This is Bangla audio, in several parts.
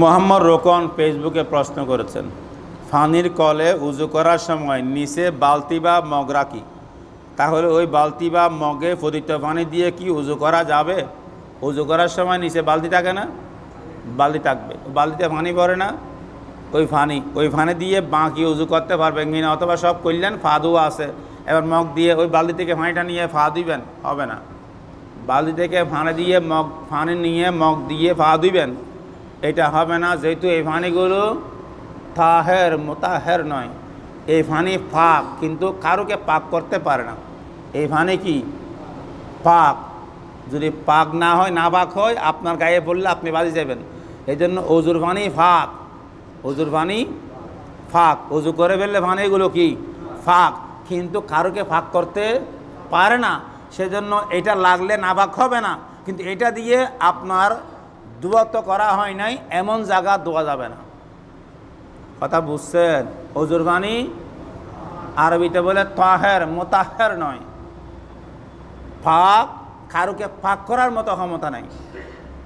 মোহাম্মদ রোকন ফেসবুকে প্রশ্ন করেছেন ফানির কলে উজু করার সময় নিচে বালতি বা মগ রাখি তাহলে ওই বালতি বা মগে ফদিত পানি দিয়ে কি উজু করা যাবে উজু করার সময় নিচে বালতি থাকে না বালতি থাকবে বালতিতে পানি পড়ে না ওই ফানি ওই ফানি দিয়ে বাঁকি উজু করতে পারবেন কিনা অথবা সব করলেন ফাদু আছে এবার মগ দিয়ে ওই বালতি থেকে ফানিটা নিয়ে ফা দিবেন হবে না বালতি থেকে ফানি দিয়ে মগ ফানি নিয়ে মগ দিয়ে ফা দিবেন এটা হবে না যেহেতু এই ফানিগুলো তাহের মোতাহের নয় এই ফানি পাক কিন্তু কারোকে পাক করতে পারে না এই ফানি কি পাক যদি পাক না হয় না পাক হয় আপনার গায়ে পড়লে আপনি বাজি যাবেন এই জন্য অজুর ফানি ফাঁক অজুর ফানি ফাঁক অজু করে ফেললে ফানিগুলো কি ফাঁক কিন্তু কারোকে ফাঁক করতে পারে না সেজন্য এটা লাগলে নাবাক হবে না কিন্তু এটা দিয়ে আপনার দোয়া তো করা হয় নাই এমন জায়গা দোয়া যাবে না কথা বুঝছেন অজুরবানি আরবিতে বলে তাহের মোতাহের নয় পাক কারুকে পাক করার মতো ক্ষমতা নাই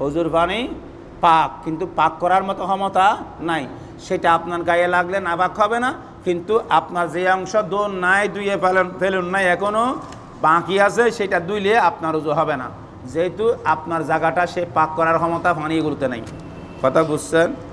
হজুর বাণী পাক কিন্তু পাক করার মতো ক্ষমতা নাই সেটা আপনার গায়ে লাগলে নাবাক হবে না কিন্তু আপনার যে অংশ দোন নাই দুইয়ে ফেলুন ফেলুন নাই এখনও বাকি আছে সেটা দুইলে আপনার উজু হবে না যেহেতু আপনার জায়গাটা সে পাক করার ক্ষমতা পানিগুলোতে নাই কথা বুঝছেন